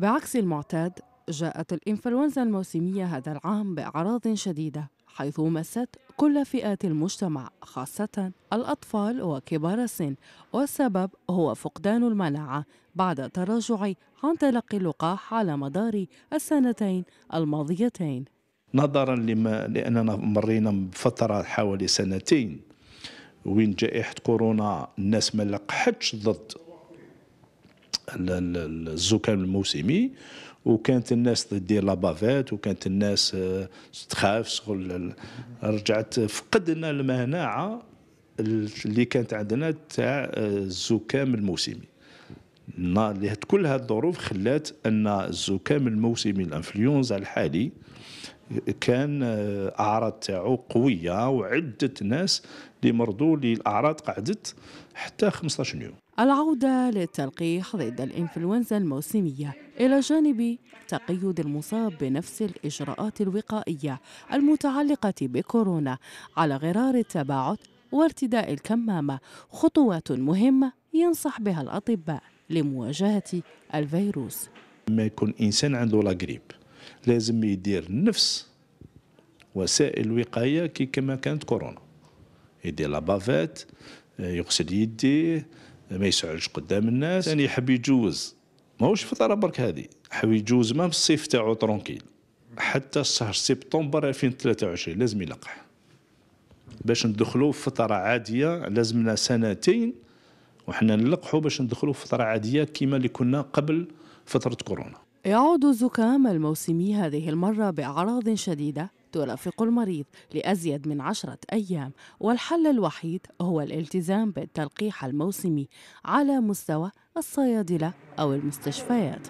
بعكس المعتاد جاءت الإنفلونزا الموسمية هذا العام بأعراض شديدة حيث مست كل فئات المجتمع خاصة الأطفال وكبار السن والسبب هو فقدان المناعة بعد تراجع عن تلقي اللقاح على مدار السنتين الماضيتين نظرا لما لأننا مرينا بفترة حوالي سنتين وين جائحة كورونا الناس ما لقحتش ضد الزكام الموسمي وكانت الناس تدير لابافات وكانت الناس آه، تخاف شغل رجعت فقدنا المناعه اللي كانت عندنا تاع آه، الزكام الموسمي كل هذه الظروف خلات ان الزكام الموسمي الانفلونزا الحالي كان آه، اعراض تاعو قويه وعده ناس اللي مرضوا للاعراض قعدت حتى 15 يوم العودة للتلقيح ضد الإنفلونزا الموسمية إلى جانب تقيد المصاب بنفس الإجراءات الوقائية المتعلقة بكورونا على غرار التباعد وارتداء الكمامة خطوات مهمة ينصح بها الأطباء لمواجهة الفيروس ما يكون إنسان عنده غريب لازم يدير نفس وسائل الوقاية كي كما كانت كورونا يدير لابافات يغسل يديه ما يسعلش قدام الناس يعني يحب يجوز ماهوش فطره برك هذه حبي يجوز ما الصيف تاعو ترونكيل حتى شهر سبتمبر 2023 لازم يلقح باش ندخلوا في فتره عاديه لازمنا سنتين وحنا نلقحوا باش ندخلوا فتره عاديه كما اللي كنا قبل فتره كورونا يعود الزكام الموسمي هذه المره باعراض شديده ترافق المريض لأزيد من عشرة أيام والحل الوحيد هو الالتزام بالتلقيح الموسمي على مستوى الصيادلة أو المستشفيات